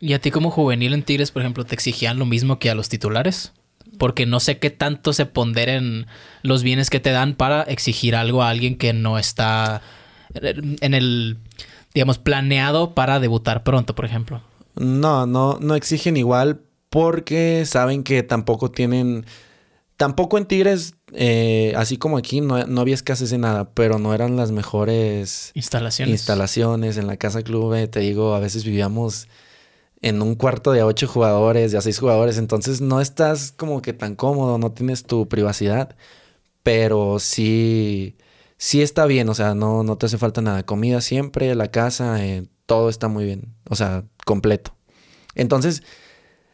¿Y a ti como juvenil en Tigres, por ejemplo, te exigían lo mismo que a los titulares? Porque no sé qué tanto se ponderen los bienes que te dan para exigir algo a alguien que no está eh, en el, digamos, planeado para debutar pronto, por ejemplo. No, no, no exigen igual porque saben que tampoco tienen, tampoco en Tigres, eh, así como aquí, no, no había escasez de nada, pero no eran las mejores instalaciones. Instalaciones en la casa club, te digo, a veces vivíamos en un cuarto de a ocho jugadores, de a seis jugadores, entonces no estás como que tan cómodo, no tienes tu privacidad, pero sí, sí está bien, o sea, no, no te hace falta nada, comida siempre, la casa, eh, todo está muy bien, o sea, completo. Entonces,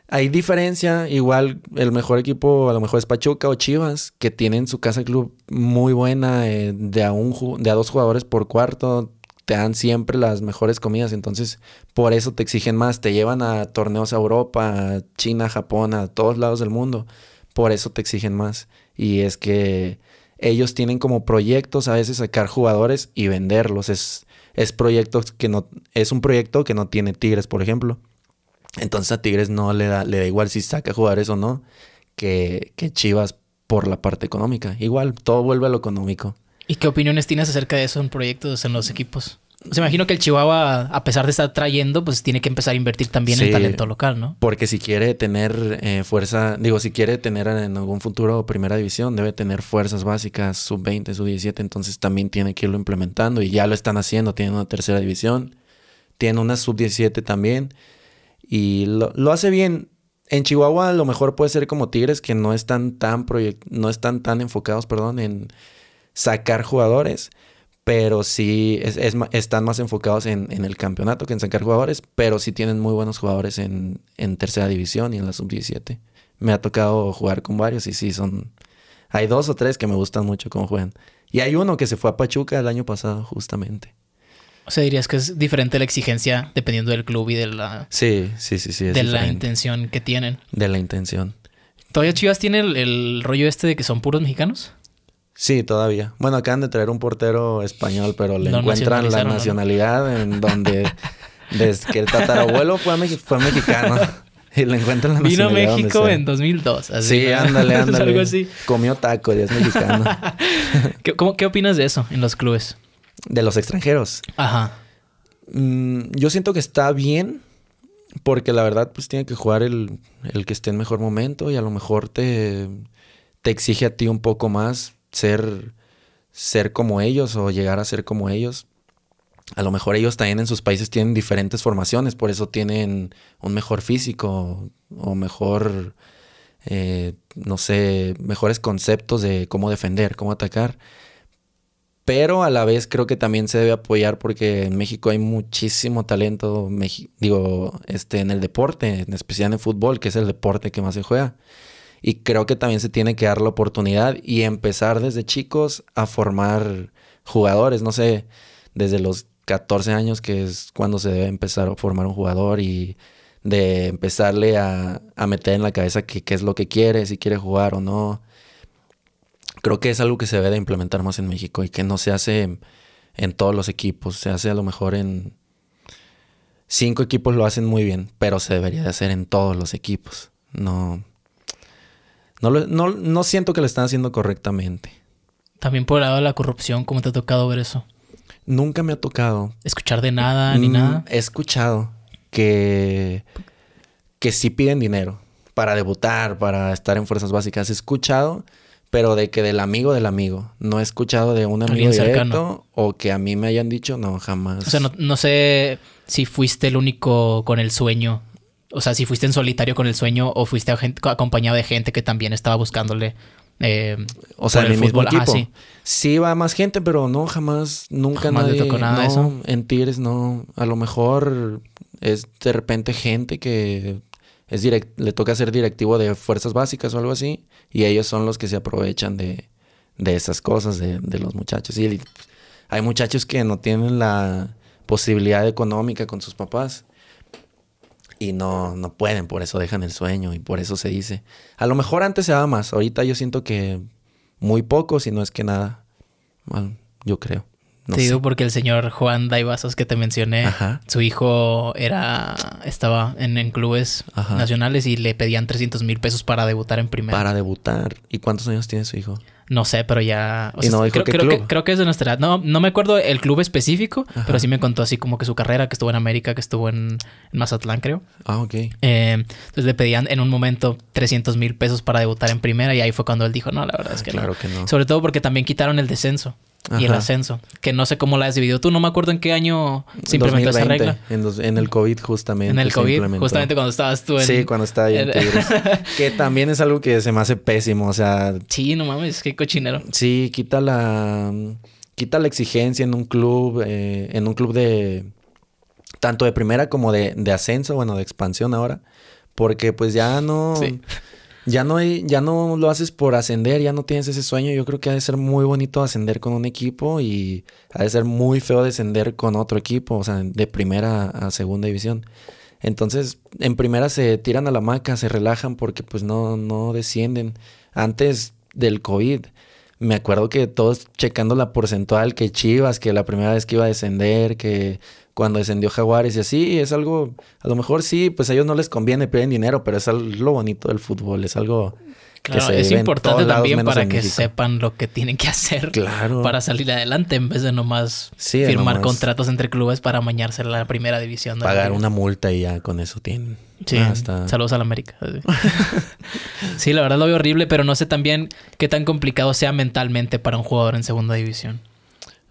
hay diferencia, igual el mejor equipo a lo mejor es Pachuca o Chivas, que tienen su casa club muy buena, eh, de, a un, de a dos jugadores por cuarto, te dan siempre las mejores comidas, entonces por eso te exigen más, te llevan a torneos a Europa, China, Japón, a todos lados del mundo, por eso te exigen más. Y es que ellos tienen como proyectos a veces sacar jugadores y venderlos, es, es, proyectos que no, es un proyecto que no tiene Tigres, por ejemplo. Entonces a Tigres no le da, le da igual si saca jugadores o no, que Chivas por la parte económica. Igual, todo vuelve a lo económico. ¿Y qué opiniones tienes acerca de eso en proyectos en los equipos? se imagino que el Chihuahua, a pesar de estar trayendo, pues tiene que empezar a invertir también el en talento local, ¿no? Porque si quiere tener eh, fuerza, digo, si quiere tener en algún futuro primera división, debe tener fuerzas básicas, sub 20, sub 17, entonces también tiene que irlo implementando y ya lo están haciendo, tiene una tercera división, tiene una sub 17 también y lo, hace bien. En Chihuahua a lo mejor puede ser como Tigres que no están tan, no están tan enfocados, perdón, en sacar jugadores pero sí es, están más enfocados en, en, el campeonato que en sacar jugadores, pero sí tienen muy buenos jugadores en, tercera división y en la sub-17. Me ha tocado jugar con varios y sí, son... Hay dos o tres que me gustan mucho cómo juegan. Y hay uno que se fue a Pachuca el año pasado, justamente. O sea, dirías que es diferente la exigencia dependiendo del club y de la... Sí, sí, sí, de la intención que tienen. De la intención. ¿Todavía Chivas tiene el rollo este de que son puros mexicanos? Sí, todavía. Bueno, acaban de traer un portero español, pero le encuentran la nacionalidad en donde desde que el tatarabuelo fue, mexicano. Y le encuentran la nacionalidad. Vino a México en 2002. sí, ándale, ándale. Comió taco, y es mexicano. ¿Qué, opinas de eso en los clubes? De los extranjeros. Ajá. Mm, yo siento que está bien. Porque la verdad, pues tiene que jugar el, el que esté en mejor momento y a lo mejor te, te exige a ti un poco más ser, ser como ellos o llegar a ser como ellos. A lo mejor ellos también en sus países tienen diferentes formaciones, por eso tienen un mejor físico o mejor, eh, no sé, mejores conceptos de cómo defender, cómo atacar. Pero a la vez creo que también se debe apoyar porque en México hay muchísimo talento, digo, este, en el deporte, en especial en el fútbol, que es el deporte que más se juega. Y creo que también se tiene que dar la oportunidad y empezar desde chicos a formar jugadores, no sé, desde los 14 años que es cuando se debe empezar a formar un jugador y de empezarle a, meter en la cabeza qué es lo que quiere, si quiere jugar o no. Creo que es algo que se debe de implementar más en México y que no se hace en todos los equipos, se hace a lo mejor en cinco equipos lo hacen muy bien, pero se debería de hacer en todos los equipos. No no, lo, no, no siento que lo están haciendo correctamente. También por el lado de la corrupción, ¿cómo te ha tocado ver eso? Nunca me ha tocado. ¿Escuchar de nada ni mm, nada? He escuchado que, que sí piden dinero para debutar, para estar en fuerzas básicas. He escuchado, pero de que del amigo del amigo. No he escuchado de un amigo directo o que a mí me hayan dicho, no, jamás. O sea, no sé si fuiste el único con el sueño o sea, si fuiste en solitario con el sueño o fuiste acompañado de gente que también estaba buscándole. Eh, o sea, el, Mismo equipo. sí. va más gente, pero no, jamás, nunca jamás nadie, tocó nada no, eso. En Tigres no. A lo mejor es de repente gente que es direct, le toca ser directivo de fuerzas básicas o algo así. Y ellos son los que se aprovechan de, esas cosas, de, de los muchachos. Y hay muchachos que no tienen la posibilidad económica con sus papás y no, no pueden, por eso dejan el sueño y por eso se dice. A lo mejor antes se daba más, ahorita yo siento que muy poco, si no es que nada. Bueno, yo creo. sí, porque el señor Juan Daivasos que te mencioné, su hijo era estaba en, clubes nacionales y le pedían 300 mil pesos para debutar en primera. Para debutar. ¿Y cuántos años tiene su hijo? No sé, pero ya. creo, Que, creo que es de nuestra edad. No, no me acuerdo el club específico, pero sí me contó así como que su carrera, que estuvo en América, que estuvo en, Mazatlán, creo. Ah, ok. Eh, entonces le pedían en un momento 300 mil pesos para debutar en primera y ahí fue cuando él dijo, no, la verdad es que claro que no. Sobre todo porque también quitaron el descenso y el ascenso. Que no sé cómo la has dividido tú. No me acuerdo en qué año se implementó esa regla. En, en, el COVID justamente. En el COVID, justamente cuando estabas tú en... Sí, cuando estaba ahí en Tigres. que también es algo que se me hace pésimo, o sea... Sí, no mames, qué cochinero. Sí, quita la... Quita la exigencia en un club, eh, en un club de... Tanto de primera como de, de ascenso, bueno, de expansión ahora. Porque pues ya no... Sí. Ya no, hay, ya no lo haces por ascender, ya no tienes ese sueño. Yo creo que ha de ser muy bonito ascender con un equipo y ha de ser muy feo descender con otro equipo, o sea, de primera a segunda división. Entonces, en primera se tiran a la maca, se relajan porque pues no, no descienden. Antes del COVID, me acuerdo que todos checando la porcentual, que Chivas, que la primera vez que iba a descender, que cuando descendió Jaguares y así, es algo, a lo mejor sí, pues a ellos no les conviene, piden dinero, pero es algo, lo bonito del fútbol, es algo Claro, es importante también para que sepan lo que tienen que hacer para salir adelante en vez de nomás firmar contratos entre clubes para mañarse la primera división. pagar una multa y ya con eso tienen. Sí, ah, saludos a la América. sí, la verdad lo veo horrible, pero no sé también qué tan complicado sea mentalmente para un jugador en segunda división.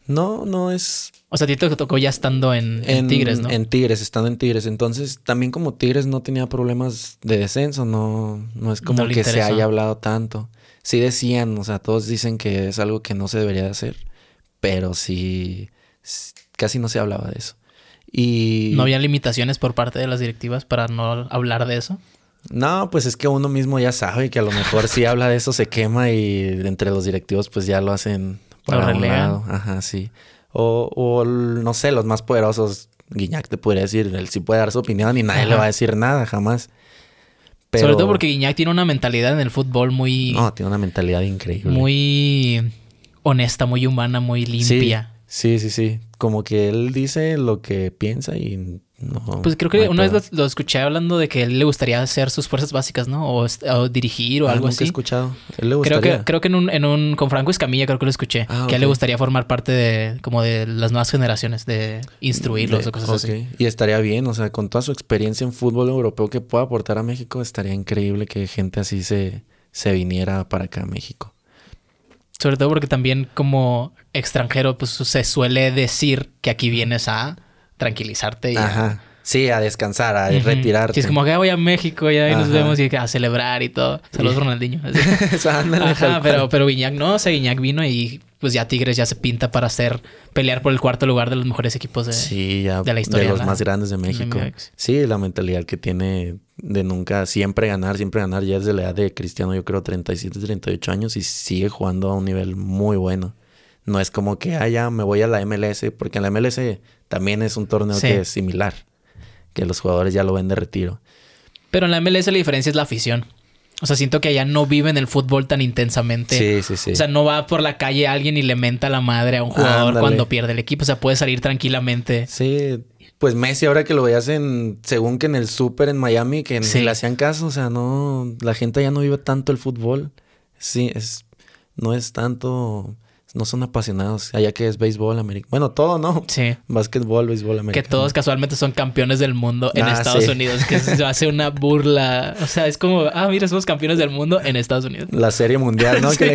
No, no es. O sea, a ti te tocó ya estando en, Tigres, ¿no? En Tigres, estando en Tigres. Entonces, también como Tigres no tenía problemas de descenso, no, no es como que se haya hablado tanto. Sí decían, o sea, todos dicen que es algo que no se debería de hacer, pero sí, casi no se hablaba de eso. Y... ¿No había limitaciones por parte de las directivas para no hablar de eso? No, pues es que uno mismo ya sabe que a lo mejor si habla de eso se quema y entre los directivos pues ya lo hacen para relegado, Ajá, sí. O, no sé, los más poderosos, Guiñac te podría decir, él sí puede dar su opinión y nadie le va a decir nada, jamás. Pero... Sobre todo porque Guiñac tiene una mentalidad en el fútbol muy... No, tiene una mentalidad increíble. Muy honesta, muy humana, muy limpia. sí, sí. sí. Como que él dice lo que piensa y no, pues creo que una vez lo, escuché hablando de que él le gustaría hacer sus fuerzas básicas, ¿no? O, dirigir o algo ah, algo nunca he escuchado. Él le Creo que, creo que en, un, con Franco Escamilla creo que lo escuché. Ah, que a él le gustaría formar parte de como de las nuevas generaciones, de instruirlos o cosas así. Y estaría bien, o sea, con toda su experiencia en fútbol europeo que pueda aportar a México, estaría increíble que gente así se, se viniera para acá a México. Sobre todo porque también como extranjero, pues se suele decir que aquí vienes a tranquilizarte y Sí, a descansar, a retirarte. Sí, es como que ah, voy a México y ahí nos vemos y a celebrar y todo. Saludos, Ronaldinho. Ajá, pero, pero Guiñac no, o sea, Guiñac vino y pues ya Tigres ya se pinta para hacer pelear por el cuarto lugar de los mejores equipos de, de la historia. De los más grandes de México. Sí, la mentalidad que tiene de nunca, siempre ganar, siempre ganar. Ya desde la edad de Cristiano, yo creo 37, 38 años y sigue jugando a un nivel muy bueno. No es como que, ah, ya me voy a la MLS, porque en la MLS también es un torneo que es similar, que los jugadores ya lo ven de retiro. Pero en la MLS la diferencia es la afición. O sea, siento que allá no viven el fútbol tan intensamente. Sí, sí, sí. O sea, no va por la calle alguien y le menta la madre a un jugador cuando pierde el equipo. O sea, puede salir tranquilamente. Sí. Pues Messi, ahora que lo veas en, según que en el super en Miami, que sí. le hacían caso. O sea, no, la gente allá no vive tanto el fútbol. Sí, es, no es tanto no son apasionados. Allá que es béisbol americano. Bueno, todo, ¿no? Sí. Básquetbol, béisbol americano. Que todos casualmente son campeones del mundo en ah, Estados Unidos. Que se hace una burla. O sea, es como, ah, mira, somos campeones del mundo en Estados Unidos. La serie mundial, ¿no? dicen?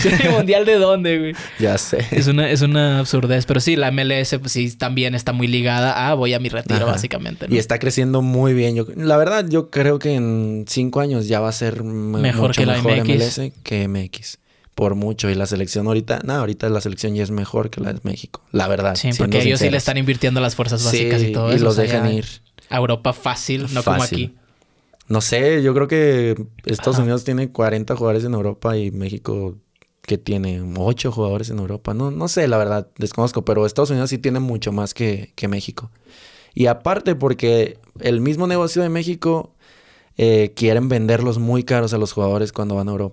¿Serie mundial de dónde, güey? Ya sé. Es una, es una absurdez. Pero sí, la MLS, pues sí, también está muy ligada a voy a mi retiro, básicamente. Y está creciendo muy bien. Yo, la verdad, yo creo que en cinco años ya va a ser mejor que la mejor MLS que MX por mucho. Y la selección ahorita, nada, ahorita la selección ya es mejor que la de México, la verdad. Sí, porque ellos sí le están invirtiendo las fuerzas básicas y todo y eso. Y los dejan ir. A Europa fácil, no como aquí. No sé, yo creo que Estados Unidos tiene 40 jugadores en Europa y México que tiene 8 jugadores en Europa. No, no sé, la verdad, desconozco, pero Estados Unidos sí tiene mucho más que, México. Y aparte porque el mismo negocio de México eh, quieren venderlos muy caros a los jugadores cuando van a Europa.